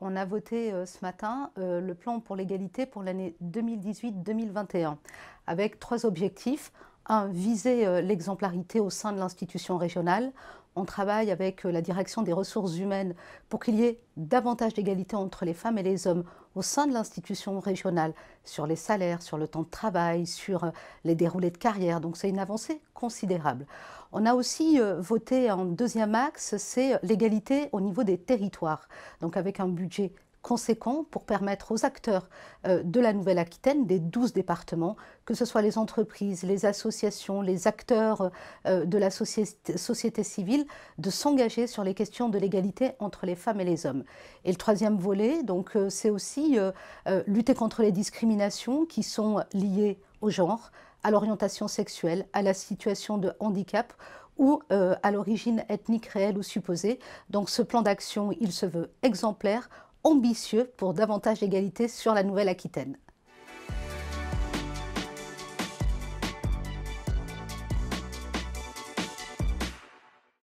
on a voté euh, ce matin euh, le plan pour l'égalité pour l'année 2018-2021 avec trois objectifs. Hein, viser euh, l'exemplarité au sein de l'institution régionale. On travaille avec euh, la direction des ressources humaines pour qu'il y ait davantage d'égalité entre les femmes et les hommes au sein de l'institution régionale sur les salaires, sur le temps de travail, sur euh, les déroulés de carrière. Donc c'est une avancée considérable. On a aussi voté en deuxième axe, c'est l'égalité au niveau des territoires, donc avec un budget conséquent pour permettre aux acteurs euh, de la Nouvelle-Aquitaine, des 12 départements, que ce soit les entreprises, les associations, les acteurs euh, de la société civile, de s'engager sur les questions de l'égalité entre les femmes et les hommes. Et le troisième volet, donc, euh, c'est aussi lutter contre les discriminations qui sont liées au genre, à l'orientation sexuelle, à la situation de handicap ou à l'origine ethnique réelle ou supposée. Donc ce plan d'action, il se veut exemplaire ambitieux pour davantage d'égalité sur la Nouvelle-Aquitaine.